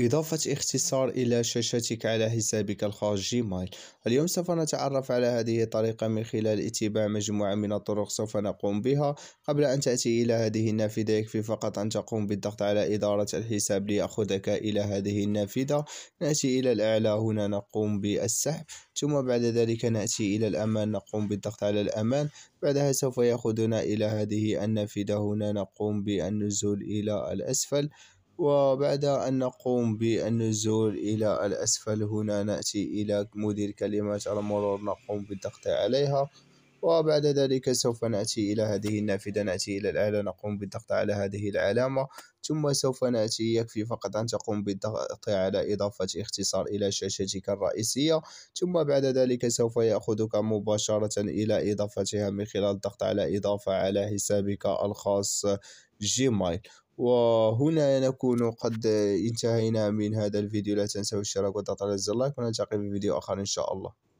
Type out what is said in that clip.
إضافة اختصار إلى شاشتك على حسابك الخاص جيميل اليوم سوف نتعرف على هذه الطريقة من خلال اتباع مجموعة من الطرق سوف نقوم بها قبل أن تأتي إلى هذه النافذة يكفي فقط أن تقوم بالضغط على إدارة الحساب ليأخذك إلى هذه النافذة نأتي إلى الأعلى هنا نقوم بالسحب ثم بعد ذلك نأتي إلى الأمان نقوم بالضغط على الأمان بعدها سوف يأخذنا إلى هذه النافذة هنا نقوم بالنزول إلى الأسفل وبعد أن نقوم بالنزول إلى الأسفل هنا نأتي إلى مدير كلمات المرور نقوم بالضغط عليها وبعد ذلك سوف نأتي إلى هذه النافذة نأتي إلى الأعلى نقوم بالضغط على هذه العلامة ثم سوف نأتي يكفي فقط أن تقوم بالضغط على إضافة اختصار إلى شاشتك الرئيسية ثم بعد ذلك سوف يأخذك مباشرة إلى إضافتها من خلال الضغط على إضافة على حسابك الخاص جيميل وهنا نكون قد انتهينا من هذا الفيديو لا تنسوا الاشتراك والضغط على زر اللايك ونلتقي في فيديو آخر إن شاء الله